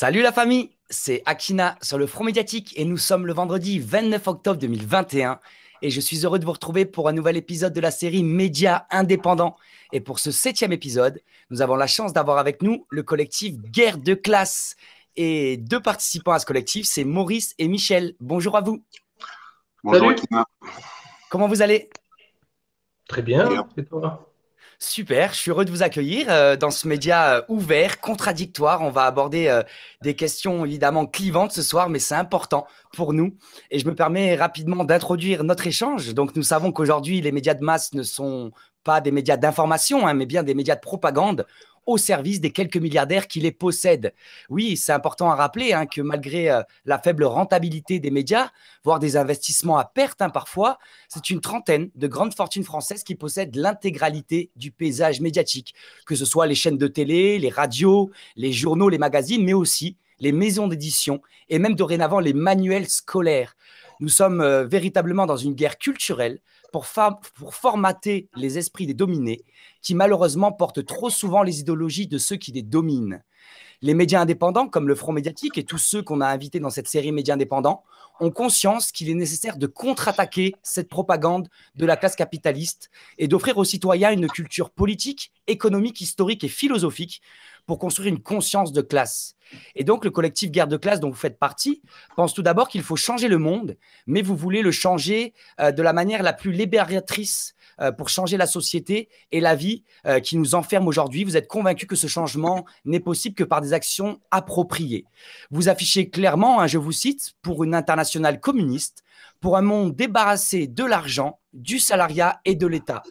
Salut la famille, c'est Akina sur le Front Médiatique et nous sommes le vendredi 29 octobre 2021 et je suis heureux de vous retrouver pour un nouvel épisode de la série Médias indépendants. Et pour ce septième épisode, nous avons la chance d'avoir avec nous le collectif Guerre de classe et deux participants à ce collectif, c'est Maurice et Michel. Bonjour à vous. Bonjour Akina. Comment vous allez Très bien. toi Super, je suis heureux de vous accueillir euh, dans ce média euh, ouvert, contradictoire. On va aborder euh, des questions évidemment clivantes ce soir, mais c'est important pour nous. Et je me permets rapidement d'introduire notre échange. Donc nous savons qu'aujourd'hui, les médias de masse ne sont pas des médias d'information, hein, mais bien des médias de propagande au service des quelques milliardaires qui les possèdent. Oui, c'est important à rappeler hein, que malgré euh, la faible rentabilité des médias, voire des investissements à perte hein, parfois, c'est une trentaine de grandes fortunes françaises qui possèdent l'intégralité du paysage médiatique, que ce soit les chaînes de télé, les radios, les journaux, les magazines, mais aussi les maisons d'édition et même dorénavant les manuels scolaires. Nous sommes euh, véritablement dans une guerre culturelle pour, pour formater les esprits des dominés qui malheureusement portent trop souvent les idéologies de ceux qui les dominent les médias indépendants, comme le Front médiatique et tous ceux qu'on a invités dans cette série Médias indépendants, ont conscience qu'il est nécessaire de contre-attaquer cette propagande de la classe capitaliste et d'offrir aux citoyens une culture politique, économique, historique et philosophique pour construire une conscience de classe. Et donc le collectif Guerre de classe dont vous faites partie pense tout d'abord qu'il faut changer le monde, mais vous voulez le changer euh, de la manière la plus libératrice euh, pour changer la société et la vie euh, qui nous enferme aujourd'hui. Vous êtes convaincu que ce changement n'est possible que par des actions appropriées. Vous affichez clairement, hein, je vous cite, pour une internationale communiste, pour un monde débarrassé de l'argent, du salariat et de l'État,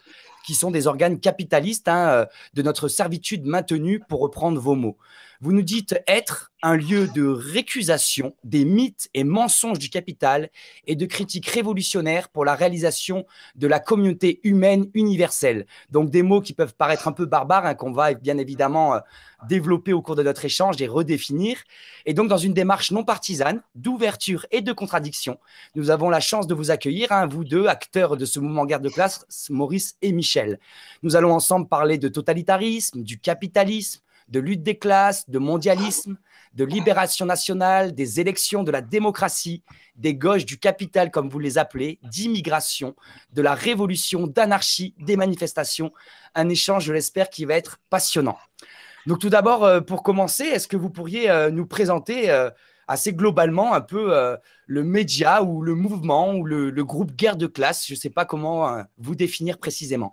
qui sont des organes capitalistes hein, euh, de notre servitude maintenue, pour reprendre vos mots. Vous nous dites être un lieu de récusation des mythes et mensonges du capital et de critiques révolutionnaires pour la réalisation de la communauté humaine universelle. Donc des mots qui peuvent paraître un peu barbares, hein, qu'on va bien évidemment euh, développer au cours de notre échange et redéfinir. Et donc dans une démarche non partisane, d'ouverture et de contradiction, nous avons la chance de vous accueillir, hein, vous deux, acteurs de ce mouvement guerre de classe, Maurice et Michel. Nous allons ensemble parler de totalitarisme, du capitalisme, de lutte des classes, de mondialisme, de libération nationale, des élections, de la démocratie, des gauches du capital, comme vous les appelez, d'immigration, de la révolution, d'anarchie, des manifestations. Un échange, je l'espère, qui va être passionnant. Donc tout d'abord, euh, pour commencer, est-ce que vous pourriez euh, nous présenter euh, assez globalement un peu le média ou le mouvement ou le, groupe guerre de classe. Je ne sais pas comment vous définir précisément.